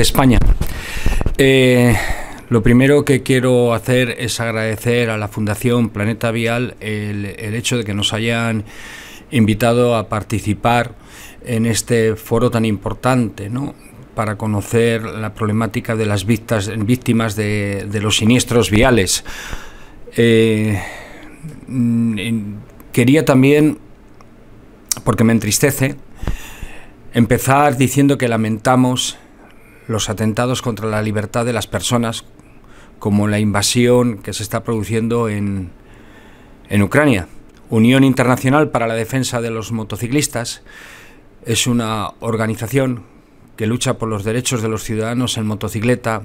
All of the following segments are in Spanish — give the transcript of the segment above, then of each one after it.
España. Eh, lo primero que quiero hacer es agradecer a la Fundación Planeta Vial el, hecho de que nos hayan invitado a participar en este foro tan importante, ¿no? para conocer la problemática de las víctimas, de, los siniestros viales. Eh, quería también, porque me entristece, empezar diciendo que lamentamos los atentados contra la libertad de las personas, como la invasión que se está produciendo en, Ucrania. Unión Internacional para la Defensa de los Motociclistas es una organización que lucha por los derechos de los ciudadanos en motocicleta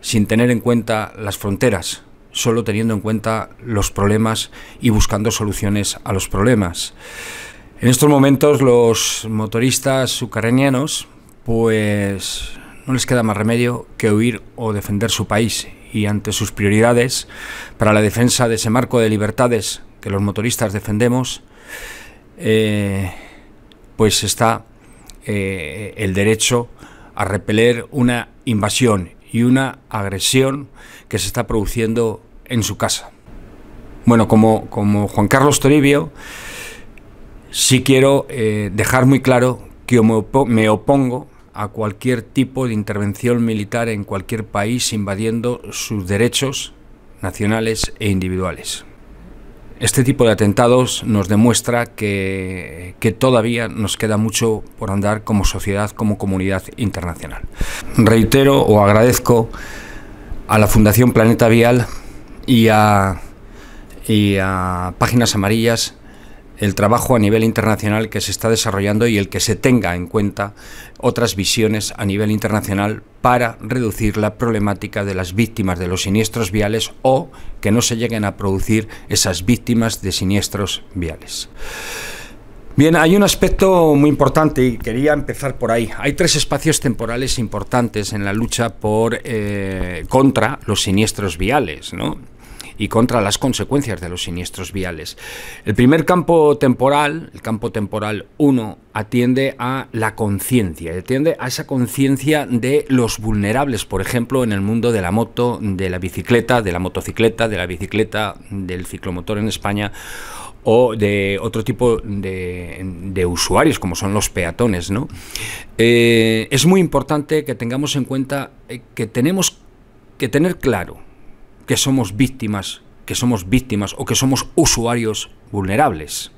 sin tener en cuenta las fronteras, solo teniendo en cuenta los problemas y buscando soluciones a los problemas. En estos momentos los motoristas ucranianos pues no les queda más remedio que huir o defender su país y ante sus prioridades para la defensa de ese marco de libertades que los motoristas defendemos, eh, pues está eh, el derecho a repeler una invasión y una agresión que se está produciendo en su casa. Bueno, como, Juan Carlos Toribio, sí quiero eh, dejar muy claro que me opongo a cualquier tipo de intervención militar en cualquier país invadiendo sus derechos nacionales e individuales. Este tipo de atentados nos demuestra que, todavía nos queda mucho por andar como sociedad, como comunidad internacional. Reitero o agradezco a la Fundación Planeta Vial y a, y a Páginas Amarillas el trabajo a nivel internacional que se está desarrollando y el que se tenga en cuenta otras visiones a nivel internacional para reducir la problemática de las víctimas de los siniestros viales o que no se lleguen a producir esas víctimas de siniestros viales. Bien, hay un aspecto muy importante y quería empezar por ahí. Hay tres espacios temporales importantes en la lucha por eh, contra los siniestros viales, ¿no? y contra las consecuencias de los siniestros viales. El primer campo temporal, el campo temporal 1, atiende a la conciencia, atiende a esa conciencia de los vulnerables, por ejemplo, en el mundo de la moto, de la bicicleta, de la motocicleta, de la bicicleta, del ciclomotor en España o de otro tipo de, usuarios, como son los peatones. ¿no? Eh, es muy importante que tengamos en cuenta eh, que tenemos que tener claro que somos víctimas, que somos víctimas o que somos usuarios vulnerables.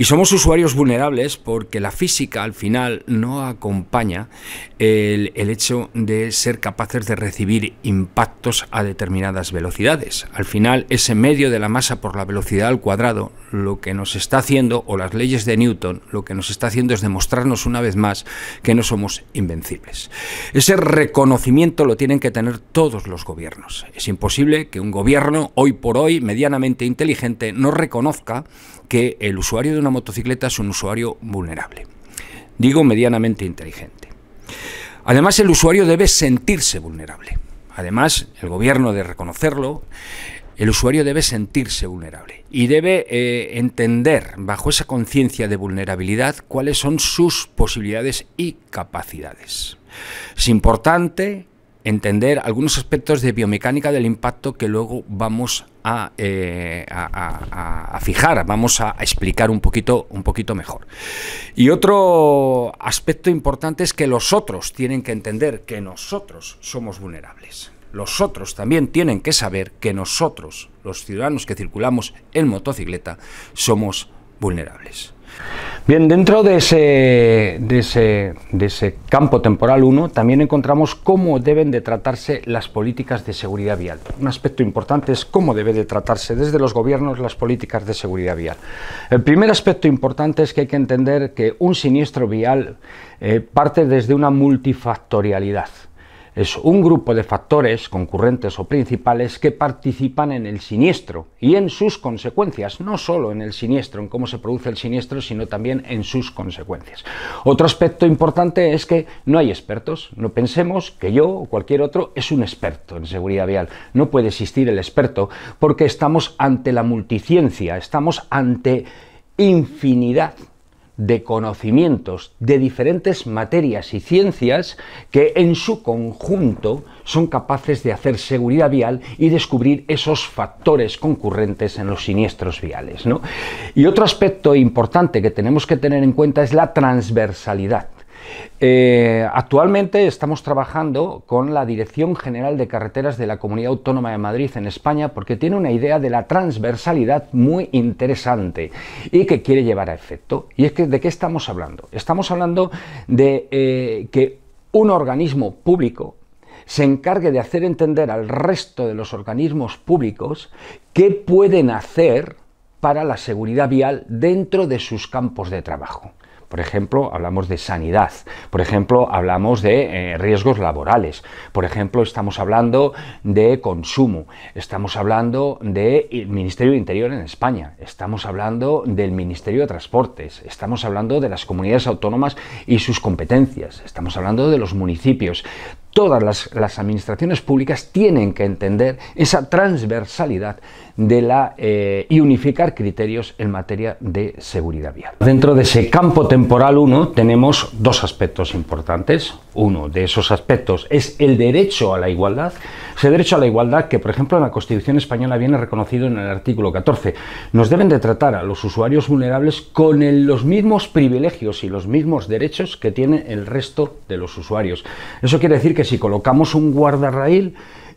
Y somos usuarios vulnerables porque la física al final no acompaña el, hecho de ser capaces de recibir impactos a determinadas velocidades. Al final ese medio de la masa por la velocidad al cuadrado lo que nos está haciendo, o las leyes de Newton, lo que nos está haciendo es demostrarnos una vez más que no somos invencibles. Ese reconocimiento lo tienen que tener todos los gobiernos. Es imposible que un gobierno hoy por hoy medianamente inteligente no reconozca que el usuario de una motocicleta es un usuario vulnerable. Digo medianamente inteligente. Además, el usuario debe sentirse vulnerable. Además, el gobierno debe reconocerlo, el usuario debe sentirse vulnerable y debe eh, entender bajo esa conciencia de vulnerabilidad cuáles son sus posibilidades y capacidades. Es importante entender algunos aspectos de biomecánica del impacto que luego vamos eh, a, fijar, vamos a explicar un poquito, un poquito mejor. Y otro aspecto importante es que los otros tienen que entender que nosotros somos vulnerables. Los otros también tienen que saber que nosotros, los ciudadanos que circulamos en motocicleta, somos vulnerables. Bien, dentro de ese, campo temporal 1 también encontramos cómo deben de tratarse las políticas de seguridad vial. Un aspecto importante es cómo debe de tratarse desde los gobiernos las políticas de seguridad vial. El primer aspecto importante es que hay que entender que un siniestro vial eh, parte desde una multifactorialidad es un grupo de factores concurrentes o principales que participan en el siniestro y en sus consecuencias, no solo en el siniestro, en cómo se produce el siniestro, sino también en sus consecuencias. Otro aspecto importante es que no hay expertos. No pensemos que yo o cualquier otro es un experto en seguridad vial. No puede existir el experto porque estamos ante la multiciencia, estamos ante infinidad de conocimientos de diferentes materias y ciencias que en su conjunto son capaces de hacer seguridad vial y descubrir esos factores concurrentes en los siniestros viales. Y otro aspecto importante que tenemos que tener en cuenta es la transversalidad. Eh, actualmente estamos trabajando con la Dirección General de Carreteras de la Comunidad Autónoma de Madrid en España porque tiene una idea de la transversalidad muy interesante y que quiere llevar a efecto. ¿Y es que de qué estamos hablando? Estamos hablando de eh, que un organismo público se encargue de hacer entender al resto de los organismos públicos qué pueden hacer para la seguridad vial dentro de sus campos de trabajo. Por ejemplo, hablamos de sanidad, por ejemplo, hablamos de eh, riesgos laborales, por ejemplo, estamos hablando de consumo, estamos hablando del Ministerio de Interior en España, estamos hablando del Ministerio de Transportes, estamos hablando de las comunidades autónomas y sus competencias, estamos hablando de los municipios todas las, administraciones públicas tienen que entender esa transversalidad de la, eh, y unificar criterios en materia de seguridad vial. Dentro de ese campo temporal 1 tenemos dos aspectos importantes. Uno de esos aspectos es el derecho a la igualdad. Ese derecho a la igualdad que, por ejemplo, en la Constitución española viene reconocido en el artículo 14. Nos deben de tratar a los usuarios vulnerables con los mismos privilegios y los mismos derechos que tiene el resto de los usuarios. Eso quiere decir que si colocamos un guardarraíl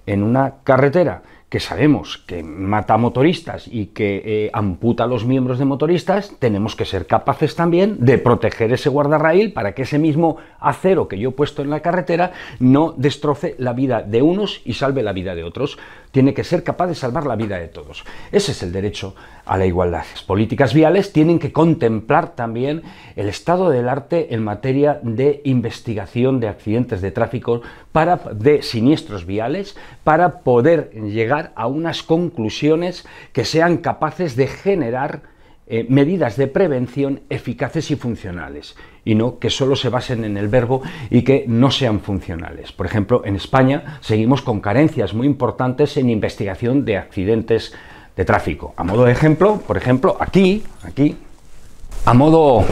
en una carretera que sabemos que mata motoristas y que eh, amputa a los miembros de motoristas, tenemos que ser capaces también de proteger ese guardarraíl para que ese mismo acero que yo he puesto en la carretera no destroce la vida de unos y salve la vida de otros. Tiene que ser capaz de salvar la vida de todos. Ese es el derecho a la igualdad. Las políticas viales tienen que contemplar también el estado del arte en materia de investigación de accidentes de tráfico para de siniestros viales para poder llegar a unas conclusiones que sean capaces de generar eh, medidas de prevención eficaces y funcionales, y no que solo se basen en el verbo y que no sean funcionales. Por ejemplo, en España seguimos con carencias muy importantes en investigación de accidentes de tráfico. A modo de ejemplo, por ejemplo, aquí, aquí, a modo,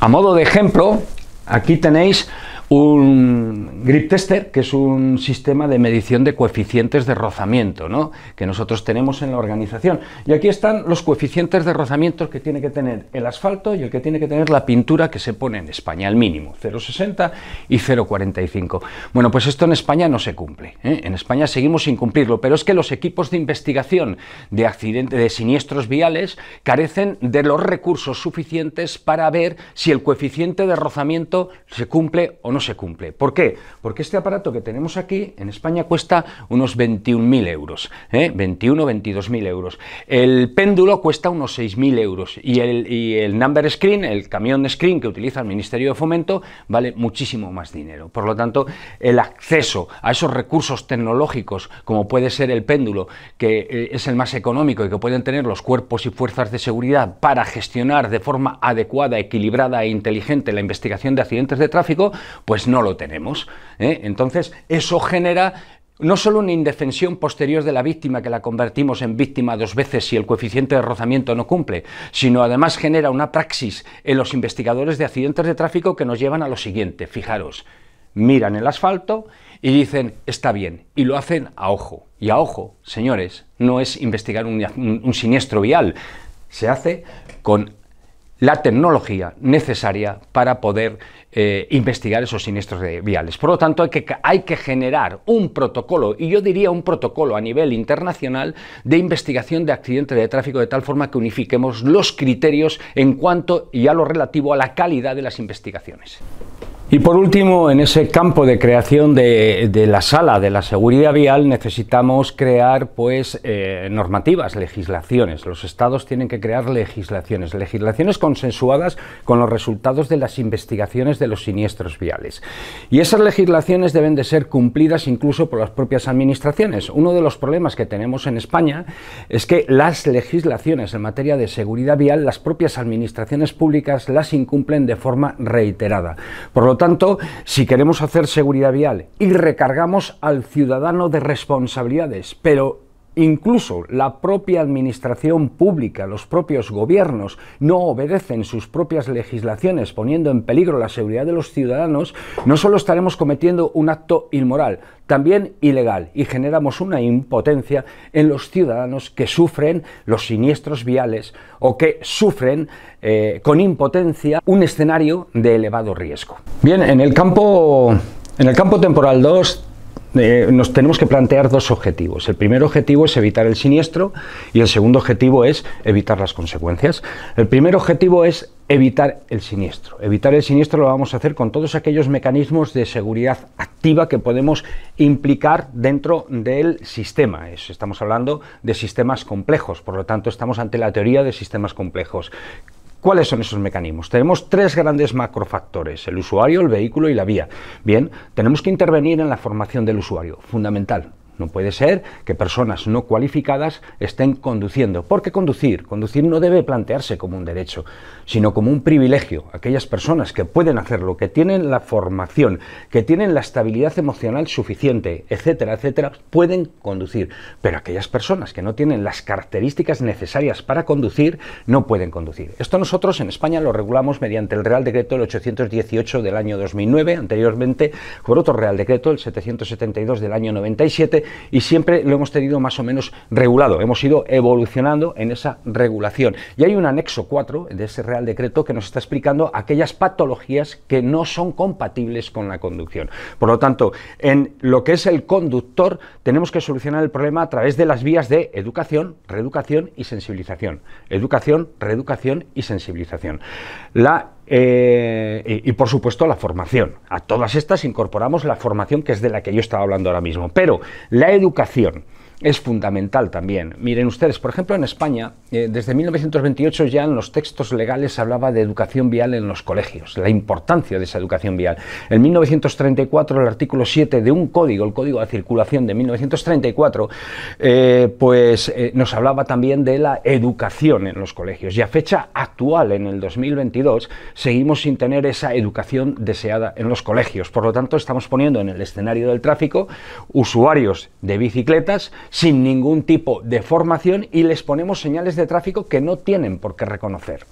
a modo de ejemplo, aquí tenéis un grip tester, que es un sistema de medición de coeficientes de rozamiento, ¿no? que nosotros tenemos en la organización. Y aquí están los coeficientes de rozamiento que tiene que tener el asfalto y el que tiene que tener la pintura que se pone en España, al mínimo, 0,60 y 0,45. Bueno, pues esto en España no se cumple. ¿eh? En España seguimos sin cumplirlo, pero es que los equipos de investigación de accidentes, de siniestros viales, carecen de los recursos suficientes para ver si el coeficiente de rozamiento se cumple o no se cumple. ¿Por qué? Porque este aparato que tenemos aquí en España cuesta unos 21.000 euros, ¿eh? 21 22.000 euros. El péndulo cuesta unos 6.000 euros y el, number screen, el camión de screen que utiliza el Ministerio de Fomento, vale muchísimo más dinero. Por lo tanto, el acceso a esos recursos tecnológicos, como puede ser el péndulo, que eh, es el más económico y que pueden tener los cuerpos y fuerzas de seguridad para gestionar de forma adecuada, equilibrada e inteligente la investigación de accidentes de tráfico, pues no lo tenemos. ¿eh? Entonces, eso genera no solo una indefensión posterior de la víctima que la convertimos en víctima dos veces si el coeficiente de rozamiento no cumple, sino además genera una praxis en los investigadores de accidentes de tráfico que nos llevan a lo siguiente, fijaros, miran el asfalto y dicen está bien y lo hacen a ojo. Y a ojo, señores, no es investigar un, un siniestro vial, se hace con la tecnología necesaria para poder eh, investigar esos siniestros viales. Por lo tanto, hay que, hay que generar un protocolo, y yo diría un protocolo a nivel internacional, de investigación de accidentes de tráfico de tal forma que unifiquemos los criterios en cuanto y a lo relativo a la calidad de las investigaciones. Y por último, en ese campo de creación de, la sala de la seguridad vial necesitamos crear pues eh, normativas, legislaciones. Los estados tienen que crear legislaciones, legislaciones consensuadas con los resultados de las investigaciones de los siniestros viales. Y esas legislaciones deben de ser cumplidas incluso por las propias administraciones. Uno de los problemas que tenemos en España es que las legislaciones en materia de seguridad vial, las propias administraciones públicas las incumplen de forma reiterada. Por lo lo tanto, si queremos hacer seguridad vial y recargamos al ciudadano de responsabilidades, pero Incluso la propia administración pública, los propios gobiernos, no obedecen sus propias legislaciones poniendo en peligro la seguridad de los ciudadanos, no solo estaremos cometiendo un acto inmoral, también ilegal, y generamos una impotencia en los ciudadanos que sufren los siniestros viales o que sufren eh, con impotencia un escenario de elevado riesgo. Bien, en el campo, en el campo temporal 2 eh, nos tenemos que plantear dos objetivos. El primer objetivo es evitar el siniestro y el segundo objetivo es evitar las consecuencias. El primer objetivo es evitar el siniestro. Evitar el siniestro lo vamos a hacer con todos aquellos mecanismos de seguridad activa que podemos implicar dentro del sistema. Estamos hablando de sistemas complejos, por lo tanto estamos ante la teoría de sistemas complejos. ¿Cuáles son esos mecanismos? Tenemos tres grandes macrofactores, el usuario, el vehículo y la vía. Bien, tenemos que intervenir en la formación del usuario, fundamental. No puede ser que personas no cualificadas estén conduciendo. Porque conducir? Conducir no debe plantearse como un derecho, sino como un privilegio. Aquellas personas que pueden hacerlo, que tienen la formación, que tienen la estabilidad emocional suficiente, etcétera, etcétera, pueden conducir. Pero aquellas personas que no tienen las características necesarias para conducir, no pueden conducir. Esto nosotros en España lo regulamos mediante el Real Decreto del 818 del año 2009, anteriormente por otro Real Decreto, el 772 del año 97, y siempre lo hemos tenido más o menos regulado. Hemos ido evolucionando en esa regulación. Y hay un anexo 4 de ese Real Decreto que nos está explicando aquellas patologías que no son compatibles con la conducción. Por lo tanto, en lo que es el conductor, tenemos que solucionar el problema a través de las vías de educación, reeducación y sensibilización. Educación, reeducación y sensibilización. La eh, y, por supuesto la formación. A todas estas incorporamos la formación que es de la que yo estaba hablando ahora mismo. Pero la educación es fundamental también. Miren ustedes, por ejemplo, en España, eh, desde 1928 ya en los textos legales se hablaba de educación vial en los colegios, la importancia de esa educación vial. En 1934, el artículo 7 de un código, el Código de Circulación de 1934, eh, pues eh, nos hablaba también de la educación en los colegios. Y a fecha actual, en el 2022, seguimos sin tener esa educación deseada en los colegios. Por lo tanto, estamos poniendo en el escenario del tráfico usuarios de bicicletas, sin ningún tipo de formación y les ponemos señales de tráfico que no tienen por qué reconocer.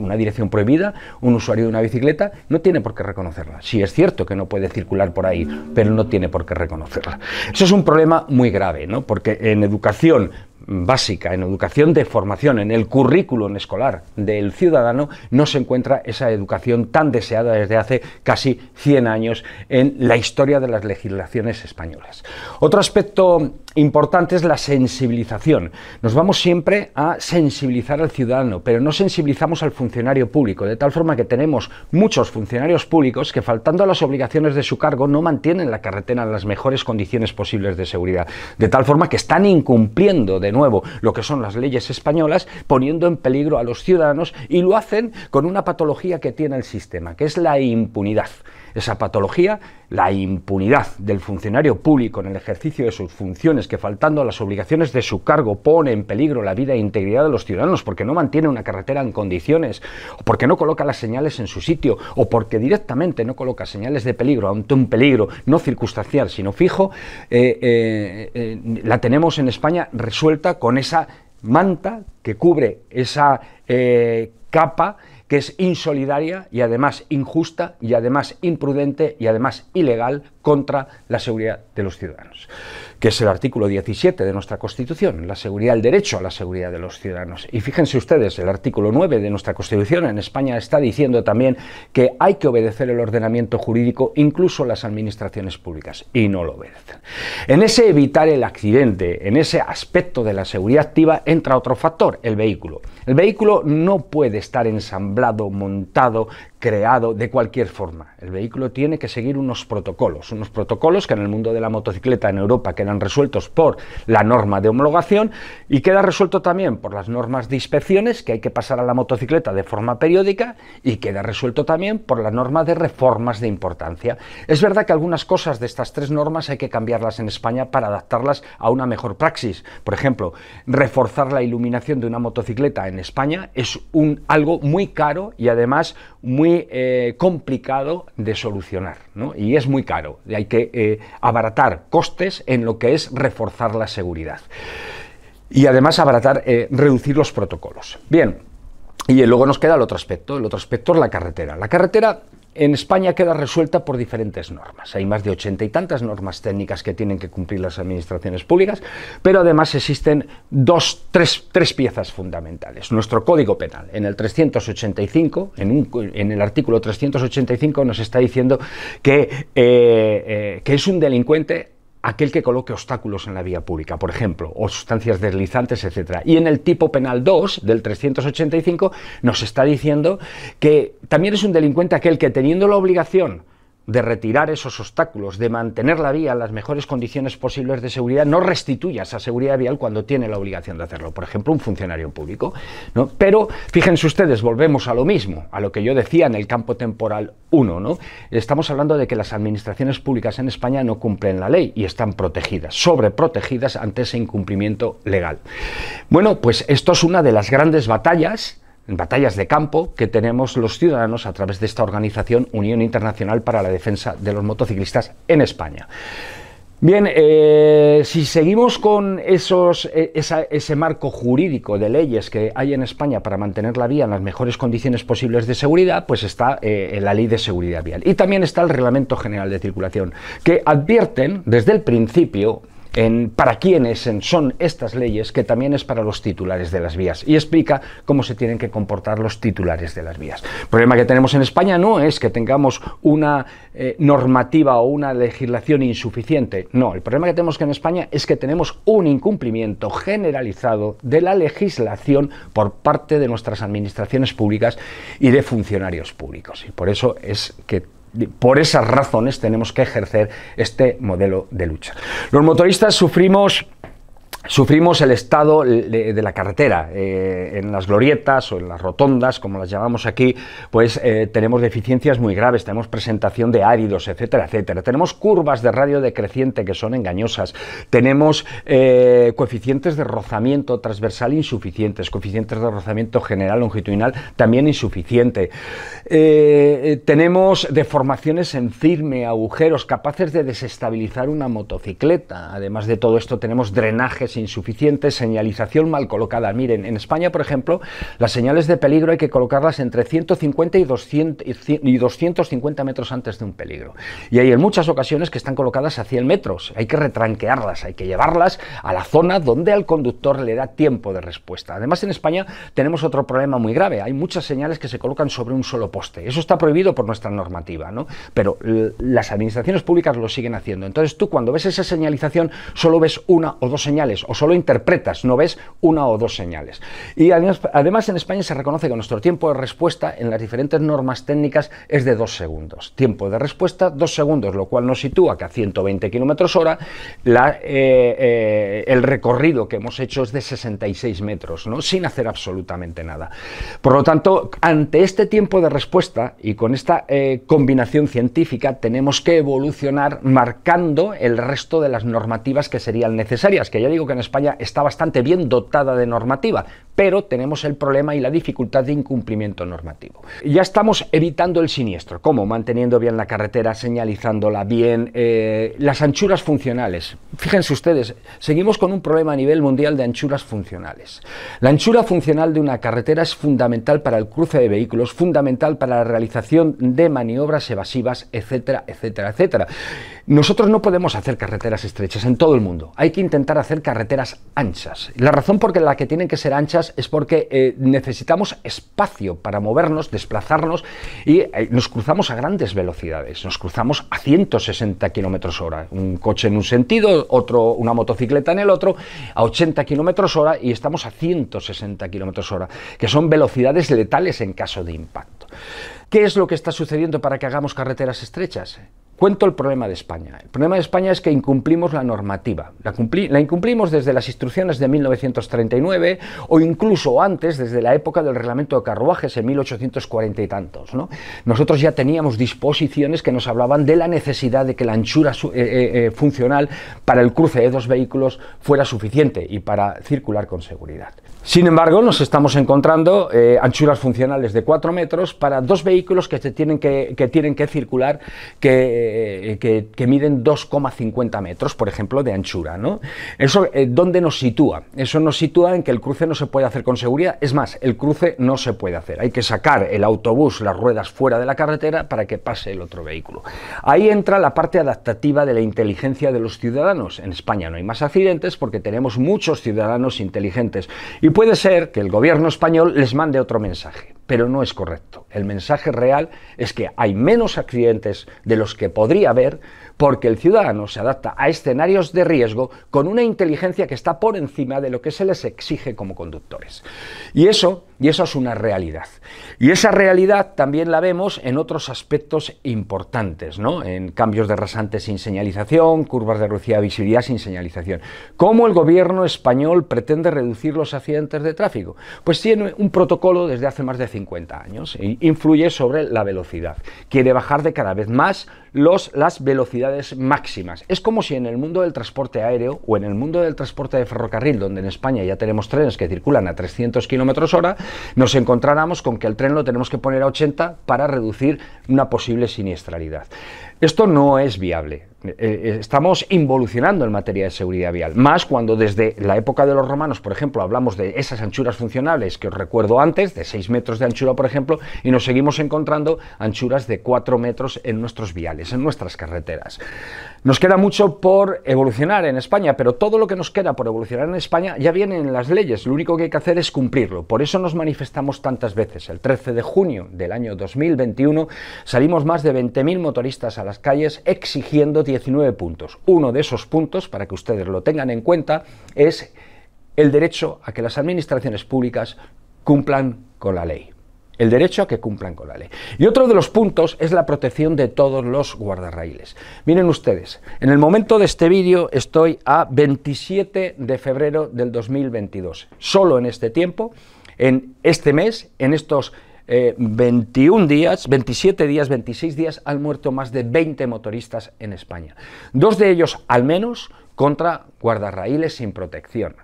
Una dirección prohibida, un usuario de una bicicleta, no tiene por qué reconocerla. Sí es cierto que no puede circular por ahí, pero no tiene por qué reconocerla. Eso es un problema muy grave, ¿no? porque en educación básica, en educación de formación, en el currículum escolar del ciudadano, no se encuentra esa educación tan deseada desde hace casi 100 años en la historia de las legislaciones españolas. Otro aspecto importante es la sensibilización. Nos vamos siempre a sensibilizar al ciudadano, pero no sensibilizamos al funcionario público, de tal forma que tenemos muchos funcionarios públicos que faltando a las obligaciones de su cargo no mantienen la carretera en las mejores condiciones posibles de seguridad, de tal forma que están incumpliendo de nuevo lo que son las leyes españolas, poniendo en peligro a los ciudadanos y lo hacen con una patología que tiene el sistema, que es la impunidad. Esa patología, la impunidad del funcionario público en el ejercicio de sus funciones, que faltando a las obligaciones de su cargo pone en peligro la vida e integridad de los ciudadanos porque no mantiene una carretera en condiciones, o porque no coloca las señales en su sitio, o porque directamente no coloca señales de peligro, ante un peligro no circunstancial, sino fijo, eh, eh, eh, la tenemos en España resuelta con esa manta que cubre esa capa que es insolidaria y además injusta y además imprudente y además ilegal contra la seguridad de los ciudadanos que es el artículo 17 de nuestra Constitución, la seguridad, el derecho a la seguridad de los ciudadanos. Y fíjense ustedes, el artículo 9 de nuestra Constitución en España está diciendo también que hay que obedecer el ordenamiento jurídico, incluso las administraciones públicas, y no lo obedecen. En ese evitar el accidente, en ese aspecto de la seguridad activa, entra otro factor, el vehículo. El vehículo no puede estar ensamblado, montado, creado de cualquier forma. El vehículo tiene que seguir unos protocolos, unos protocolos que en el mundo de la motocicleta en Europa quedan resueltos por la norma de homologación y queda resuelto también por las normas de inspecciones que hay que pasar a la motocicleta de forma periódica y queda resuelto también por la norma de reformas de importancia. Es verdad que algunas cosas de estas tres normas hay que cambiarlas en España para adaptarlas a una mejor praxis. Por ejemplo, reforzar la iluminación de una motocicleta en España es un algo muy caro y además muy eh, complicado de solucionar y es muy caro. hay que eh, abaratar costes en lo que es reforzar la seguridad. Y además abaratar, eh, reducir los protocolos. Bien, y luego nos queda el otro aspecto. El otro aspecto es la carretera. La carretera en España queda resuelta por diferentes normas. Hay más de ochenta y tantas normas técnicas que tienen que cumplir las administraciones públicas, pero además existen dos, tres, piezas fundamentales. Nuestro Código Penal, en el 385, en, en el artículo 385 nos está diciendo que eh, eh, es un delincuente aquel que coloque obstáculos en la vía pública, por ejemplo, o sustancias deslizantes, etc. Y en el tipo penal 2 del 385 nos está diciendo que también es un delincuente aquel que teniendo la obligación de retirar esos obstáculos, de mantener la vía en las mejores condiciones posibles de seguridad, no restituya esa seguridad vial cuando tiene la obligación de hacerlo, por ejemplo, un funcionario público. Pero fíjense ustedes, volvemos a lo mismo, a lo que yo decía en el campo temporal 1. ¿no? Estamos hablando de que las administraciones públicas en España no cumplen la ley y están protegidas, sobreprotegidas ante ese incumplimiento legal. Bueno, pues esto es una de las grandes batallas en batallas de campo que tenemos los ciudadanos a través de esta organización Unión Internacional para la Defensa de los Motociclistas en España. Bien, eh, si seguimos con esos, e, ese marco jurídico de leyes que hay en España para mantener la vía en las mejores condiciones posibles de seguridad, pues está eh, la Ley de Seguridad Vial. Y también está el Reglamento General de Circulación, que advierten desde el principio en para quiénes son estas leyes, que también es para los titulares de las vías, y explica cómo se tienen que comportar los titulares de las vías. El problema que tenemos en España no es que tengamos una eh, normativa o una legislación insuficiente, no, el problema que tenemos que en España es que tenemos un incumplimiento generalizado de la legislación por parte de nuestras administraciones públicas y de funcionarios públicos, y por eso es que por esas razones tenemos que ejercer este modelo de lucha. Los motoristas sufrimos Sufrimos el estado de la carretera. Eh, en las glorietas o en las rotondas, como las llamamos aquí, pues eh, tenemos deficiencias muy graves, tenemos presentación de áridos, etcétera, etcétera. Tenemos curvas de radio decreciente que son engañosas, tenemos eh, coeficientes de rozamiento transversal insuficientes, coeficientes de rozamiento general longitudinal también insuficiente. tenemos deformaciones en firme, agujeros capaces de desestabilizar una motocicleta. Además de todo esto, tenemos drenajes Insuficiente señalización mal colocada. Miren, en España, por ejemplo, las señales de peligro hay que colocarlas entre 150 y, 250 metros antes de un peligro. Y hay en muchas ocasiones que están colocadas a 100 metros. Hay que retranquearlas, hay que llevarlas a la zona donde al conductor le da tiempo de respuesta. Además, en España tenemos otro problema muy grave. Hay muchas señales que se colocan sobre un solo poste. Eso está prohibido por nuestra normativa, Pero las administraciones públicas lo siguen haciendo. Entonces, tú cuando ves esa señalización, solo ves una o dos señales o solo interpretas, no ves una o dos señales. Y además en España se reconoce que nuestro tiempo de respuesta en las diferentes normas técnicas es de dos segundos. Tiempo de respuesta, dos segundos, lo cual nos sitúa que a 120 kilómetros hora eh, eh, el recorrido que hemos hecho es de 66 metros, ¿no? sin hacer absolutamente nada. Por lo tanto, ante este tiempo de respuesta y con esta eh, combinación científica, tenemos que evolucionar marcando el resto de las normativas que serían necesarias, que ya digo en España está bastante bien dotada de normativa, pero tenemos el problema y la dificultad de incumplimiento normativo. Ya estamos evitando el siniestro. ¿Cómo? Manteniendo bien la carretera, señalizándola bien, eh, las anchuras funcionales. Fíjense ustedes, seguimos con un problema a nivel mundial de anchuras funcionales. La anchura funcional de una carretera es fundamental para el cruce de vehículos, fundamental para la realización de maniobras evasivas, etcétera, etcétera, etcétera. Nosotros no podemos hacer carreteras estrechas en todo el mundo. Hay que intentar hacer carreteras anchas. La razón por la que tienen que ser anchas es porque eh, necesitamos espacio para movernos, desplazarnos y eh, nos cruzamos a grandes velocidades. Nos cruzamos a 160 kilómetros hora. Un coche en un sentido, otro, una motocicleta en el otro, a 80 kilómetros hora y estamos a 160 kilómetros hora, que son velocidades letales en caso de impacto. ¿Qué es lo que está sucediendo para que hagamos carreteras estrechas? Cuento el problema de España. El problema de España es que incumplimos la normativa. La, incumplimos desde las instrucciones de 1939 o incluso antes, desde la época del reglamento de carruajes en 1840 y tantos. Nosotros ya teníamos disposiciones que nos hablaban de la necesidad de que la anchura eh, eh, eh, funcional para el cruce de dos vehículos fuera suficiente y para circular con seguridad. Sin embargo, nos estamos encontrando eh, anchuras funcionales de 4 metros para dos vehículos que, tienen, que, tienen que circular que, eh, miden 2,50 metros, por ejemplo, de anchura. ¿no? ¿Eso eh, dónde nos sitúa? Eso nos sitúa en que el cruce no se puede hacer con seguridad. Es más, el cruce no se puede hacer. Hay que sacar el autobús, las ruedas fuera de la carretera para que pase el otro vehículo. Ahí entra la parte adaptativa de la inteligencia de los ciudadanos. En España no hay más accidentes porque tenemos muchos ciudadanos inteligentes. Y y puede ser que el gobierno español les mande otro mensaje, pero no es correcto. El mensaje real es que hay menos accidentes de los que podría haber porque el ciudadano se adapta a escenarios de riesgo con una inteligencia que está por encima de lo que se les exige como conductores. Y eso, y eso es una realidad. Y esa realidad también la vemos en otros aspectos importantes, ¿no? En cambios de rasante sin señalización, curvas de velocidad visibilidad sin señalización. ¿Cómo el gobierno español pretende reducir los accidentes de tráfico? Pues tiene un protocolo desde hace más de 50 años e influye sobre la velocidad. Quiere bajar de cada vez más las velocidades máximas. Es como si en el mundo del transporte aéreo o en el mundo del transporte de ferrocarril, donde en España ya tenemos trenes que circulan a 300 kilómetros hora, nos encontráramos con que el tren lo tenemos que poner a 80 para reducir una posible siniestralidad. Esto no es viable. Eh, eh, estamos involucionando en materia de seguridad vial, más cuando desde la época de los romanos, por ejemplo, hablamos de esas anchuras funcionales que os recuerdo antes, de 6 metros de anchura, por ejemplo, y nos seguimos encontrando anchuras de 4 metros en nuestros viales, en nuestras carreteras. Nos queda mucho por evolucionar en España, pero todo lo que nos queda por evolucionar en España ya viene en las leyes, lo único que hay que hacer es cumplirlo. Por eso nos manifestamos tantas veces. El 13 de junio del año 2021 salimos más de 20.000 motoristas a la las calles exigiendo 19 puntos. Uno de esos puntos, para que ustedes lo tengan en cuenta, es el derecho a que las administraciones públicas cumplan con la ley. El derecho a que cumplan con la ley. Y otro de los puntos es la protección de todos los guardarraíles. Miren ustedes, en el momento de este vídeo estoy a 27 de febrero del 2022. Solo en este tiempo, en este mes, en estos 21 eh, días, 27 días, 26 días han muerto más de 20 motoristas en España. Dos de ellos al menos contra guardarraíles sin protección.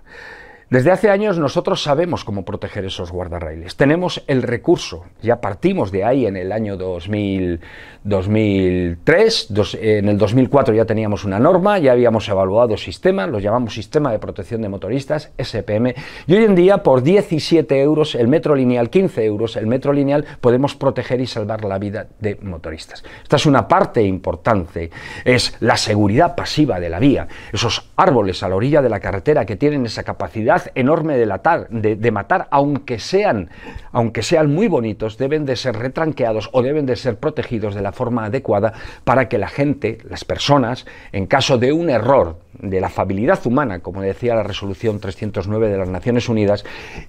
Desde hace años nosotros sabemos cómo proteger esos guardarrailes. Tenemos el recurso. Ya partimos de ahí en el año 2000, 2003. en el 2004 ya teníamos una norma, ya habíamos evaluado sistemas, lo llamamos Sistema de Protección de Motoristas, SPM. Y hoy en día, por 17 euros el metro lineal, 15 euros el metro lineal, podemos proteger y salvar la vida de motoristas. Esta es una parte importante. Es la seguridad pasiva de la vía. Esos árboles a la orilla de la carretera que tienen esa capacidad enorme de, latar, de, matar, aunque sean, aunque sean muy bonitos, deben de ser retranqueados o deben de ser protegidos de la forma adecuada para que la gente, las personas, en caso de un error de la fabilidad humana, como decía la resolución 309 de las Naciones Unidas,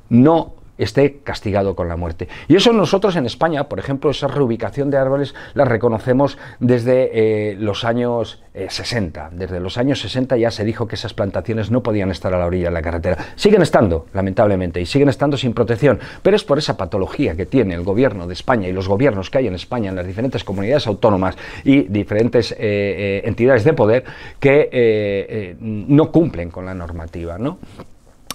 no esté castigado con la muerte. Y eso nosotros en España, por ejemplo, esa reubicación de árboles la reconocemos desde eh, los años 60. Eh, desde los años 60 ya se dijo que esas plantaciones no podían estar a la orilla de la carretera. Siguen estando, lamentablemente, y siguen estando sin protección, pero es por esa patología que tiene el gobierno de España y los gobiernos que hay en España, en las diferentes comunidades autónomas y diferentes eh, entidades de poder que no cumplen con la normativa, ¿no?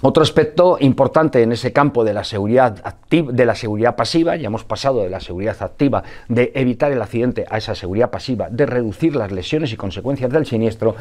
Otro aspecto importante en ese campo de la seguridad de la seguridad pasiva, ya hemos pasado de la seguridad activa de evitar el accidente a esa seguridad pasiva de reducir las lesiones y consecuencias del siniestro,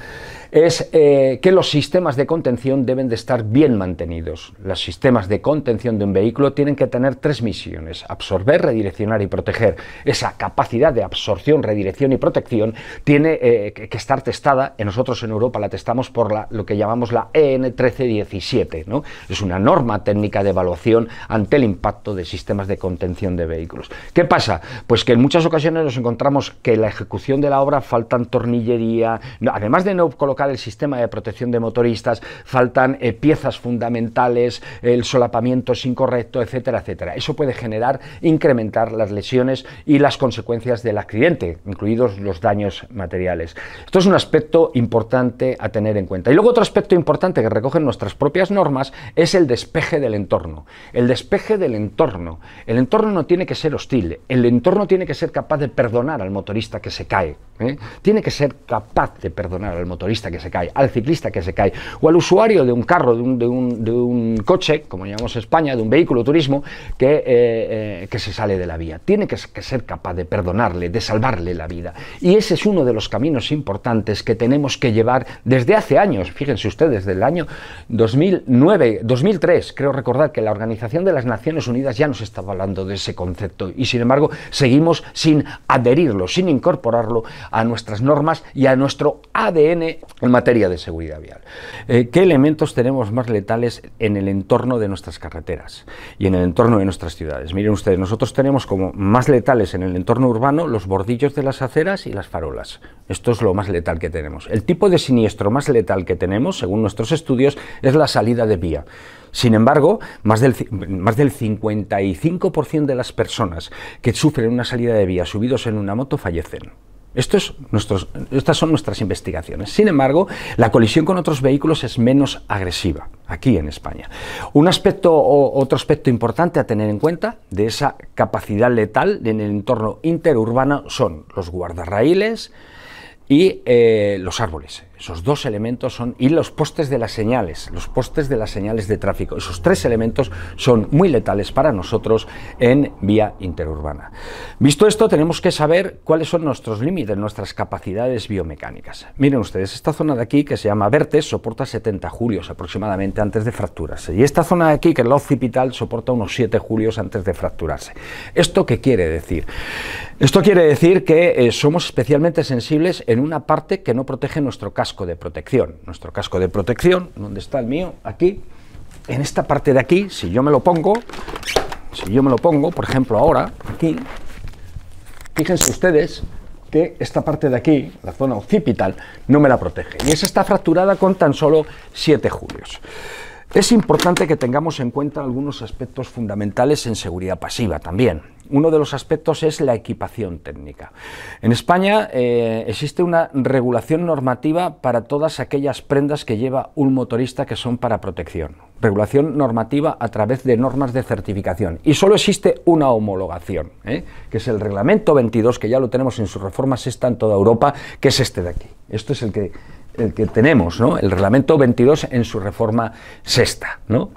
es eh, que los sistemas de contención deben de estar bien mantenidos. Los sistemas de contención de un vehículo tienen que tener tres misiones: absorber, redireccionar y proteger. Esa capacidad de absorción, redirección y protección tiene eh, que estar testada. Nosotros en Europa la testamos por lo que llamamos la EN 1317. Es una norma técnica de evaluación ante el impacto de sistemas de contención de vehículos. ¿Qué pasa? Pues que en muchas ocasiones nos encontramos que en la ejecución de la obra faltan tornillería, además de no colocar el sistema de protección de motoristas, faltan eh, piezas fundamentales, el solapamiento es incorrecto, etcétera, etcétera. Eso puede generar, incrementar las lesiones y las consecuencias del accidente, incluidos los daños materiales. Esto es un aspecto importante a tener en cuenta. Y luego otro aspecto importante que recogen nuestras propias normas, es el despeje del entorno. El despeje del entorno. El entorno no tiene que ser hostil, el entorno tiene que ser capaz de perdonar al motorista que se cae. ¿eh? Tiene que ser capaz de perdonar al motorista que se cae, al ciclista que se cae, o al usuario de un carro, de un, coche, como llamamos España, de un vehículo turismo, eh, eh, que, se sale de la vía. Tiene que, ser capaz de perdonarle, de salvarle la vida. Y ese es uno de los caminos importantes que tenemos que llevar desde hace años, fíjense ustedes, desde el año 2009 2003, creo recordar que la Organización de las Naciones Unidas ya nos estaba hablando de ese concepto y sin embargo seguimos sin adherirlo, sin incorporarlo a nuestras normas y a nuestro ADN en materia de seguridad vial. Eh, ¿Qué elementos tenemos más letales en el entorno de nuestras carreteras y en el entorno de nuestras ciudades? Miren ustedes, nosotros tenemos como más letales en el entorno urbano los bordillos de las aceras y las farolas. Esto es lo más letal que tenemos. El tipo de siniestro más letal que tenemos, según nuestros estudios, es la salida de vía. Sin embargo, más del, más del 55% de las personas que sufren una salida de vía subidos en una moto fallecen. nuestros, estas son nuestras investigaciones. Sin embargo, la colisión con otros vehículos es menos agresiva aquí en España. Un aspecto o otro aspecto importante a tener en cuenta de esa capacidad letal en el entorno interurbano son los guardarraíles y eh, los árboles. Esos dos elementos son, y los postes de las señales, los postes de las señales de tráfico. Esos tres elementos son muy letales para nosotros en vía interurbana. Visto esto, tenemos que saber cuáles son nuestros límites, nuestras capacidades biomecánicas. Miren ustedes, esta zona de aquí, que se llama verte soporta 70 julios aproximadamente antes de fracturarse. Y esta zona de aquí, que es la occipital, soporta unos 7 julios antes de fracturarse. ¿Esto qué quiere decir? Esto quiere decir que eh, somos especialmente sensibles en una parte que no protege nuestro caso de protección. Nuestro casco de protección, ¿dónde está el mío? Aquí. En esta parte de aquí, si yo me lo pongo, si yo me lo pongo, por ejemplo, ahora, aquí, fíjense ustedes que esta parte de aquí, la zona occipital, no me la protege. Y esa está fracturada con tan solo 7 julios. Es importante que tengamos en cuenta algunos aspectos fundamentales en seguridad pasiva también uno de los aspectos es la equipación técnica. En España eh, existe una regulación normativa para todas aquellas prendas que lleva un motorista que son para protección. Regulación normativa a través de normas de certificación. Y solo existe una homologación, ¿eh? que es el Reglamento 22, que ya lo tenemos en su reforma sexta en toda Europa, que es este de aquí. Esto es el que, el que tenemos, ¿no? el Reglamento 22 en su reforma sexta. ¿no?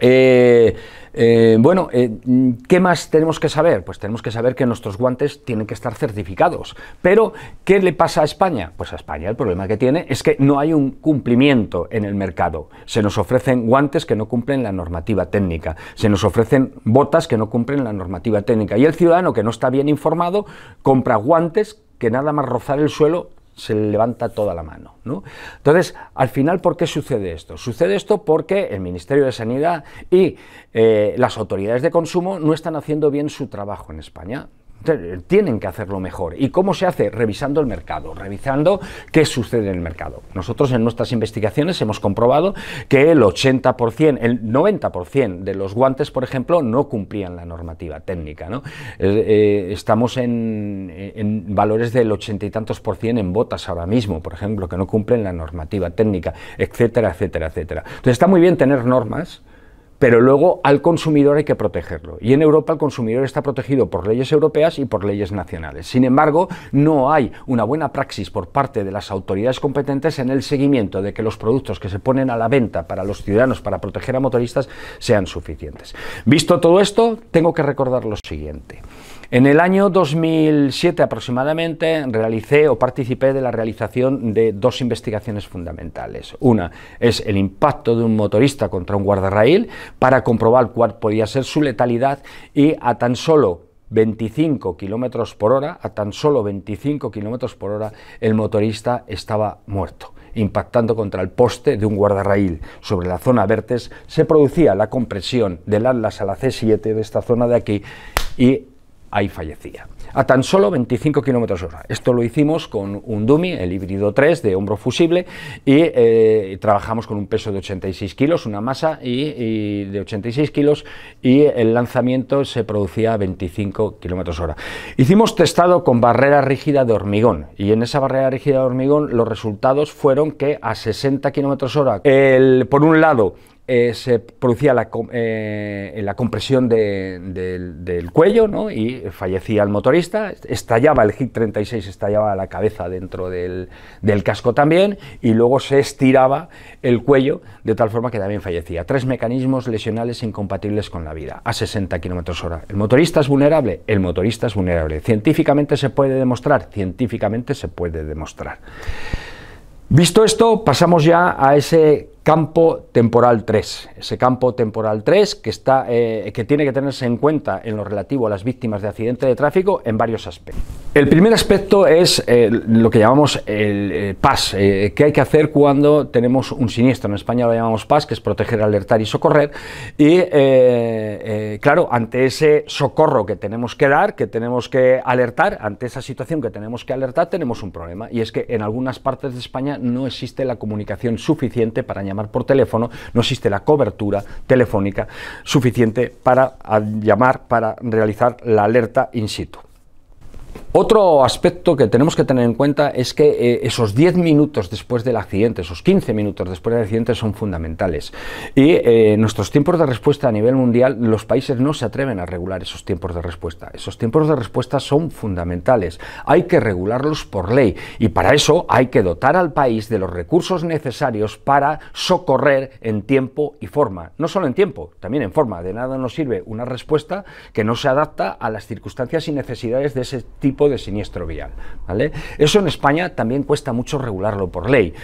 Eh, eh, bueno, eh, ¿qué más tenemos que saber? Pues tenemos que saber que nuestros guantes tienen que estar certificados. Pero, ¿qué le pasa a España? Pues a España el problema que tiene es que no hay un cumplimiento en el mercado. Se nos ofrecen guantes que no cumplen la normativa técnica, se nos ofrecen botas que no cumplen la normativa técnica. Y el ciudadano que no está bien informado compra guantes que nada más rozar el suelo se levanta toda la mano. ¿no? Entonces, al final, ¿por qué sucede esto? Sucede esto porque el Ministerio de Sanidad y eh, las autoridades de consumo no están haciendo bien su trabajo en España. Tienen que hacerlo mejor. ¿Y cómo se hace? Revisando el mercado, revisando qué sucede en el mercado. Nosotros en nuestras investigaciones hemos comprobado que el 80%, el 90% de los guantes, por ejemplo, no cumplían la normativa técnica. Eh, estamos en, en, valores del ochenta y tantos por ciento en botas ahora mismo, por ejemplo, que no cumplen la normativa técnica, etcétera, etcétera, etcétera. Entonces está muy bien tener normas, pero luego al consumidor hay que protegerlo. Y en Europa el consumidor está protegido por leyes europeas y por leyes nacionales. Sin embargo, no hay una buena praxis por parte de las autoridades competentes en el seguimiento de que los productos que se ponen a la venta para los ciudadanos para proteger a motoristas sean suficientes. Visto todo esto, tengo que recordar lo siguiente. En el año 2007 aproximadamente realicé o participé de la realización de dos investigaciones fundamentales. Una es el impacto de un motorista contra un guardarraíl para comprobar cuál podía ser su letalidad y a tan solo 25 kilómetros por hora, a tan solo 25 kilómetros por hora, el motorista estaba muerto. Impactando contra el poste de un guardarraíl sobre la zona Vertes, se producía la compresión del atlas a la C7 de esta zona de aquí y ahí fallecía, a tan solo 25 km hora. Esto lo hicimos con un Dumi, el híbrido 3 de hombro fusible, y eh, trabajamos con un peso de 86 kilos, una masa y, de 86 kilos, y el lanzamiento se producía a 25 km hora. Hicimos testado con barrera rígida de hormigón, y en esa barrera rígida de hormigón los resultados fueron que a 60 km hora, el, por un lado, eh, se producía la, eh, eh, la compresión del cuello ¿no? y fallecía el motorista, estallaba el HIC 36, estallaba la cabeza dentro del, del, casco también y luego se estiraba el cuello de tal forma que también fallecía. Tres mecanismos lesionales incompatibles con la vida a 60 km hora. ¿El motorista es vulnerable? El motorista es vulnerable. ¿Científicamente se puede demostrar? Científicamente se puede demostrar. Visto esto, pasamos ya a ese campo temporal 3. Ese campo temporal 3 que, está, eh, que tiene que tenerse en cuenta en lo relativo a las víctimas de accidente de tráfico en varios aspectos. El primer aspecto es eh, lo que llamamos el eh, PAS, eh, que hay que hacer cuando tenemos un siniestro. En España lo llamamos PAS, que es proteger, alertar y socorrer. Y claro, ante ese socorro que tenemos que dar, que tenemos que alertar, ante esa situación que tenemos que alertar, tenemos un problema. Y es que en algunas partes de España no existe la comunicación suficiente para llamar por teléfono, no existe la cobertura telefónica suficiente para ah, llamar, para realizar la alerta in situ. Otro aspecto que tenemos que tener en cuenta es que eh, esos 10 minutos después del accidente, esos 15 minutos después del accidente son fundamentales. Y eh, nuestros tiempos de respuesta a nivel mundial, los países no se atreven a regular esos tiempos de respuesta. Esos tiempos de respuesta son fundamentales. Hay que regularlos por ley y para eso hay que dotar al país de los recursos necesarios para socorrer en tiempo y forma. No solo en tiempo, también en forma. De nada nos sirve una respuesta que no se adapta a las circunstancias y necesidades de ese tipo de siniestro vial. ¿vale? Eso en España también cuesta mucho regularlo por ley.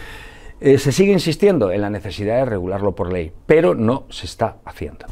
Eh, se sigue insistiendo en la necesidad de regularlo por ley, pero no se está haciendo.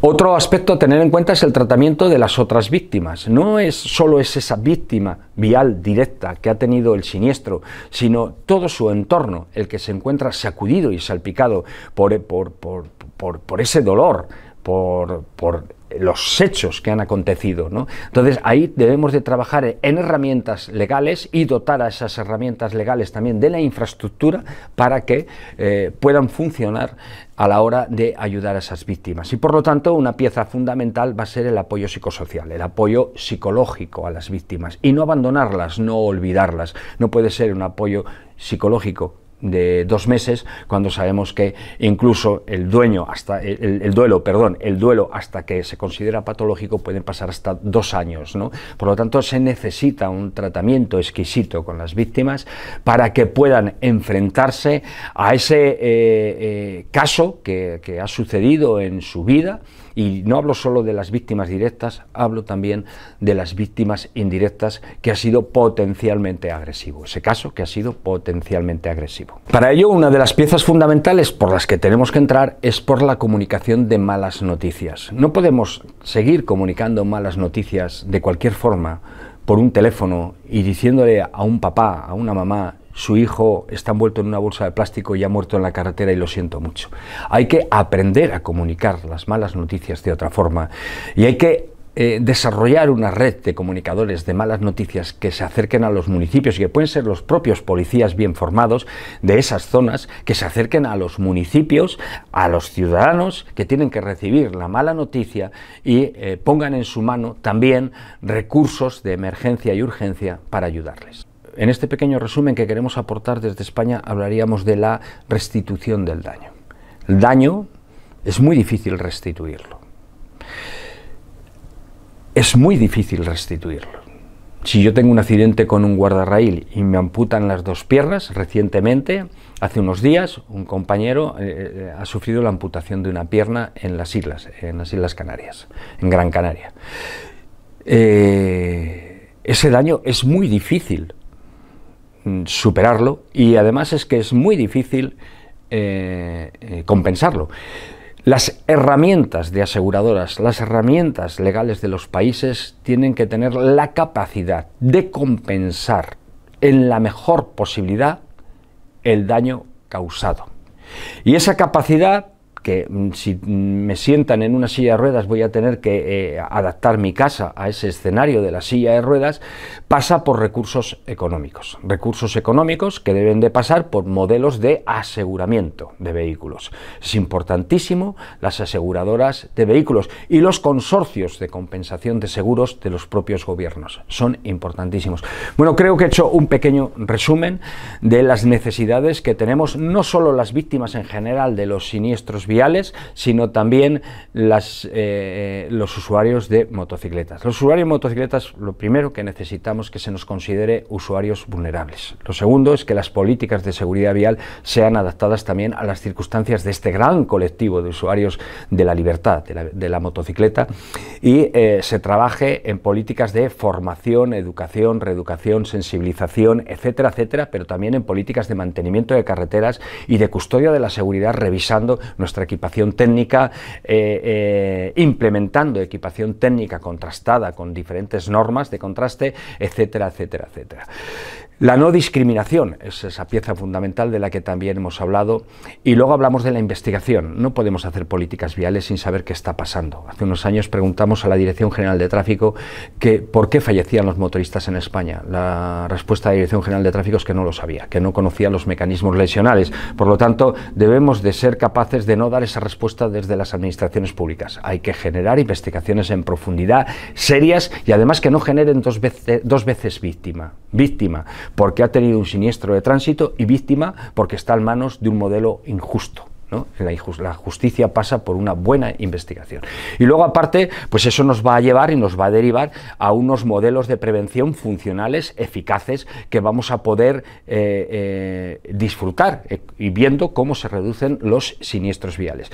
Otro aspecto a tener en cuenta es el tratamiento de las otras víctimas. No es solo es esa víctima vial directa que ha tenido el siniestro, sino todo su entorno, el que se encuentra sacudido y salpicado por, por, por, por ese dolor, por, por los hechos que han acontecido. ¿no? Entonces ahí debemos de trabajar en herramientas legales y dotar a esas herramientas legales también de la infraestructura para que eh, puedan funcionar a la hora de ayudar a esas víctimas. Y por lo tanto una pieza fundamental va a ser el apoyo psicosocial, el apoyo psicológico a las víctimas y no abandonarlas, no olvidarlas. No puede ser un apoyo psicológico de dos meses, cuando sabemos que incluso el dueño hasta el, duelo, perdón, el duelo hasta que se considera patológico pueden pasar hasta dos años, ¿no? Por lo tanto, se necesita un tratamiento exquisito con las víctimas para que puedan enfrentarse a ese eh, eh, caso que ha sucedido en su vida y no hablo solo de las víctimas directas, hablo también de las víctimas indirectas que ha sido potencialmente agresivo. Ese caso que ha sido potencialmente agresivo. Para ello, una de las piezas fundamentales por las que tenemos que entrar es por la comunicación de malas noticias. No podemos seguir comunicando malas noticias de cualquier forma por un teléfono y diciéndole a un papá, a una mamá, su hijo está envuelto en una bolsa de plástico y ha muerto en la carretera y lo siento mucho. Hay que aprender a comunicar las malas noticias de otra forma y hay que eh, desarrollar una red de comunicadores de malas noticias que se acerquen a los municipios y que pueden ser los propios policías bien formados de esas zonas, que se acerquen a los municipios, a los ciudadanos que tienen que recibir la mala noticia y eh, pongan en su mano también recursos de emergencia y urgencia para ayudarles. En este pequeño resumen que queremos aportar desde España hablaríamos de la restitución del daño. El daño es muy difícil restituirlo. Es muy difícil restituirlo. Si yo tengo un accidente con un guardarraíl y me amputan las dos piernas recientemente, hace unos días un compañero eh, eh, ha sufrido la amputación de una pierna en las islas, en las Islas Canarias, en Gran Canaria. Eh, ese daño es muy difícil Mm, superarlo y además es que es muy difícil eh, eh, compensarlo. Las herramientas de aseguradoras, las herramientas legales de los países tienen que tener la capacidad de compensar en la mejor posibilidad el daño causado. Y esa capacidad que mm, si mm, me sientan en una silla de ruedas voy a tener que eh, adaptar mi casa a ese escenario de la silla de ruedas, pasa por recursos económicos. Recursos económicos que deben de pasar por modelos de aseguramiento de vehículos. Es importantísimo las aseguradoras de vehículos y los consorcios de compensación de seguros de los propios gobiernos. Son importantísimos. Bueno, creo que he hecho un pequeño resumen de las necesidades que tenemos, no solo las víctimas en general de los siniestros sino también las, eh, eh, los usuarios de motocicletas. Los usuarios de motocicletas, lo primero que necesitamos que se nos considere usuarios vulnerables. Lo segundo es que las políticas de seguridad vial sean adaptadas también a las circunstancias de este gran colectivo de usuarios de la libertad, de la, motocicleta, y eh, se trabaje en políticas de formación, educación, reeducación, sensibilización, etcétera, etcétera, pero también en políticas de mantenimiento de carreteras y de custodia de la seguridad revisando nuestra equipación técnica, eh, eh, implementando equipación técnica contrastada con diferentes normas de contraste, etcétera, etcétera, etcétera. La no discriminación es esa pieza fundamental de la que también hemos hablado. Y luego hablamos de la investigación. No podemos hacer políticas viales sin saber qué está pasando. Hace unos años preguntamos a la Dirección General de Tráfico que por qué fallecían los motoristas en España. La respuesta de la Dirección General de Tráfico es que no lo sabía, que no conocía los mecanismos lesionales. Por lo tanto, debemos de ser capaces de no dar esa respuesta desde las administraciones públicas. Hay que generar investigaciones en profundidad, serias y además que no generen dos veces, dos veces víctima. víctima porque ha tenido un siniestro de tránsito y víctima porque está en manos de un modelo injusto. La, justicia pasa por una buena investigación. Y luego, aparte, pues eso nos va a llevar y nos va a derivar a unos modelos de prevención funcionales, eficaces, que vamos a poder eh, eh, disfrutar eh, y viendo cómo se reducen los siniestros viales.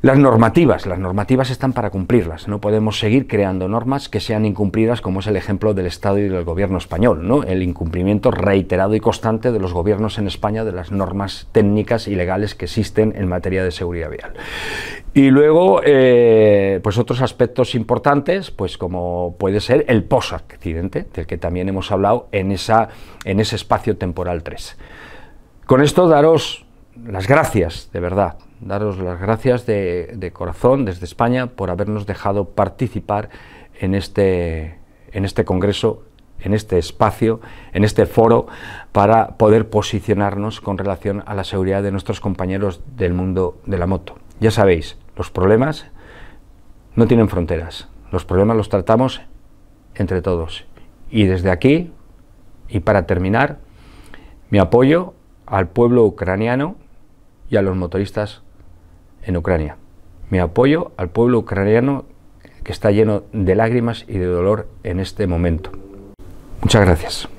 Las normativas, las normativas están para cumplirlas, no podemos seguir creando normas que sean incumplidas como es el ejemplo del Estado y del gobierno español, ¿no? El incumplimiento reiterado y constante de los gobiernos en España de las normas técnicas y legales que existen en materia de seguridad vial. Y luego, eh, pues otros aspectos importantes, pues como puede ser el post-accidente, del que también hemos hablado en, esa, en ese espacio temporal 3. Con esto daros las gracias, de verdad, daros las gracias de, corazón desde España por habernos dejado participar en este, en este congreso en este espacio, en este foro, para poder posicionarnos con relación a la seguridad de nuestros compañeros del mundo de la moto. Ya sabéis, los problemas no tienen fronteras, los problemas los tratamos entre todos. Y desde aquí, y para terminar, mi apoyo al pueblo ucraniano y a los motoristas en Ucrania. Mi apoyo al pueblo ucraniano que está lleno de lágrimas y de dolor en este momento. Muchas gracias.